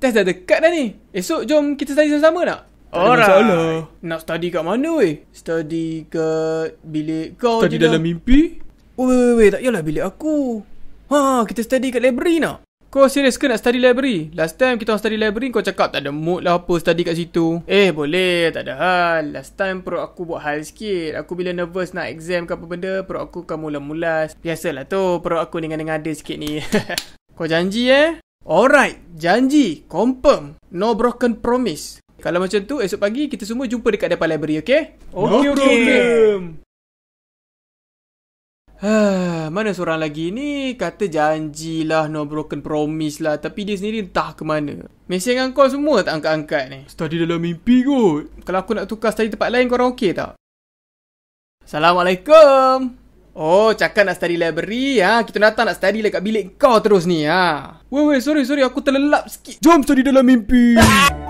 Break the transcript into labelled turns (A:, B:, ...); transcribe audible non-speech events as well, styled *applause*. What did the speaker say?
A: Test dah dekat dah ni. Esok jom kita study sama-sama nak? Alright. masalah. Nak study kat mana weh? Study kat bilik kau study dalam lah. mimpi? Weh, weh, weh, tak yalah bilik aku. Ha, kita study kat library nak? Kau serius ke nak study library? Last time kita study library kau cakap tak ada mood lah apa study kat situ. Eh boleh, tak ada hal. Last time perut aku buat hal sikit. Aku bila nervous nak exam ke apa benda, perut aku kan mula mula Biasalah tu perut aku dengan dengan ada sikit ni. *laughs* kau janji eh? Alright, janji, confirm, no broken promise. Kalau macam tu, esok pagi kita semua jumpa dekat depan library, okay? Okay, no okay. problem. Ah, mana seorang lagi ni kata janji lah, no broken promise lah. Tapi dia sendiri entah ke mana. Mesin dengan kau semua tak angkat-angkat ni. Study dalam mimpi kot. Kalau aku nak tukar study tempat lain, korang okay tak? Assalamualaikum. Oh, cakap nak study library ha. Kita datang nak study lah kat bilik kau terus ni ha. Weh weh, sorry sorry aku terlelap sikit. Jom study dalam mimpi. *laughs*